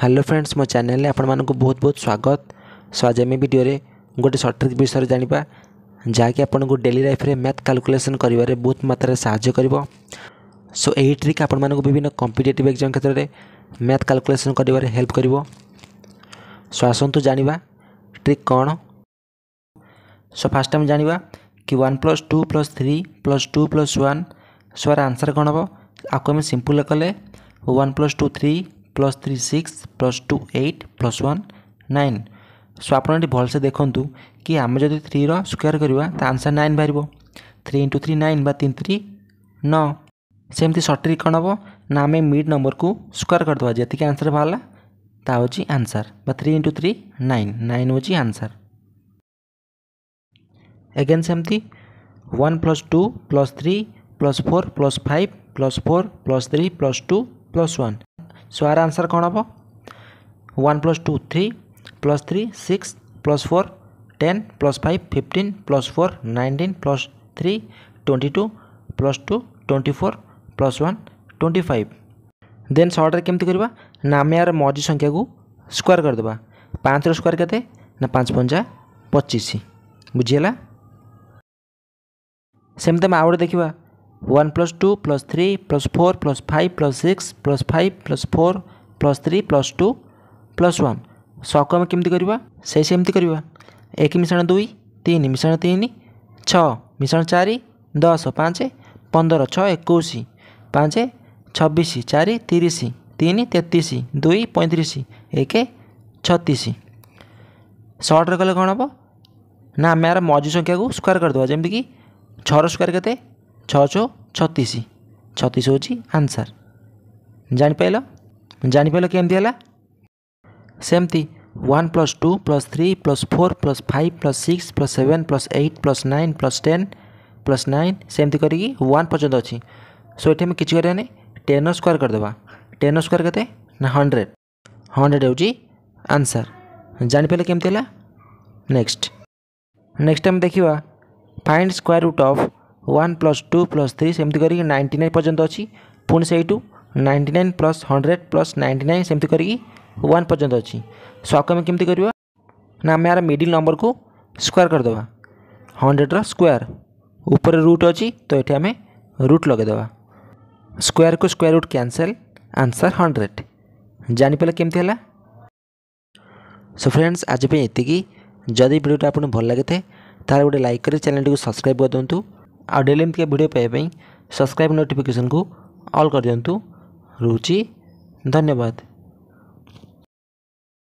hello friends ମୋ ଚ୍ୟାନେଲ୍ରେ ଆପଣମାନଙ୍କୁ ବହୁତ ବହୁତ ସ୍ୱାଗତ ସୋ ଆଜି ଆମେ ଭିଡ଼ିଓରେ ଗୋଟେ ସର୍ଟ ଟ୍ରିକ୍ ବିଷୟରେ ଜାଣିବା ଯାହାକି ଆପଣଙ୍କୁ ଡେଲି ଲାଇଫ୍ରେ ମ୍ୟାଥ୍ କାଲକୁଲେସନ୍ କରିବାରେ ବହୁତ ମାତ୍ରାରେ ସାହାଯ୍ୟ କରିବ ସୋ ଏହି ଟ୍ରିକ୍ ଆପଣମାନଙ୍କୁ ବିଭିନ୍ନ କମ୍ପିଟେଟିଭ୍ ଏକ୍ଜାମ୍ କ୍ଷେତ୍ରରେ ମ୍ୟାଥ୍ କାଲକୁଲେସନ୍ କରିବାରେ ହେଲ୍ପ କରିବ ସୋ ଆସନ୍ତୁ ଜାଣିବା ଟ୍ରିକ୍ କ'ଣ ସୋ ଫାର୍ଷ୍ଟ ଆମେ ଜାଣିବା କି one plus two plus three plus two plus one ସୋର ଆନ୍ସର୍ କ'ଣ ହେବ ଆକୁ ଆମେ ସିମ୍ପୁଲ୍ କଲେ one plus two three plus three six plus two eight plus one nine so आप भल से देखूँ कि आम जो थ्री रोयर करवा आंसर नाइन बाहर थ्री इंटु थ्री नाइन तीन थ्री नमती सटी कौन हम ना आम मिड नंबर को स्क्वयर करदे जी आंसर बाहर ता हूँ answer three into three nine nine हो आंसर एगेन सेमती one plus two plus three plus four plus five plus four plus three plus two plus one so यार आंसर कौन हम one plus two three plus three six plus four ten plus five fifteen plus four nineteen plus three twenty two plus two twenty four plus one twenty five then सर्ट्रे केमती करवा ना आम यार मझी संख्या को स्क्वायर करदे पाँच स्क्वायर के ना पाँच पंजा पचिश बुझीगला सेमती आम आउ देखा one plus two plus three plus four plus five plus six plus five plus four plus three plus two plus one सक आम कमी करवा से सेमती एक मिशाण दुई तीन मिशाण तीन छ चार दस पाँच पंदर एक पाँच छब्बीस चार तीस तीन तेतीस दुई पैंतीस एक छतीस सर्ट्रे कले कौन हम ना आम यार मझी संख्या को स्क्वायर करदे जमीक छर स्क्वायर के छतीस छतीस हूँ आंसर जापाइल जापाइल केमती है सेमती one plus two plus three plus four plus five plus six plus seven plus eight plus nine plus ten plus nine सेमती करी पर्यटन अच्छी सो ये कि टेन स्क्वयर करदे टेन स्क्वयर के हंड्रेड हंड्रेड हो आंसर जापाइल केमती है नेक्स्ट नेक्स्ट आम देखा find square root of one plus two plus three सेम करी नाइंटी नाइन पर्यटन अच्छी पुणी से ninety nine plus hundred plus ninety nine सेमती करी वन पर्यटन अच्छी सक आम कमी कर आम यार मिडिल नंबर को स्क्वयर करदे हंड्रेड्र स्क्वयर उपर रुट अच्छी तो ये आम रुट लगेद स्क्वयर को स्क्वयर रुट क्यासल आंसर हंड्रेड जानपाल कमी है सो फ्रेंड्स आज ये जदि भिडा आपको भल लगे थे गोटे लाइक कर चैनल को सब्सक्राइब कर दिखाँ आ डेली एमती भिडियो पाइबा सब्सक्राइब नोटिफिकेसन को अल्कर दिंतु रुचि धन्यवाद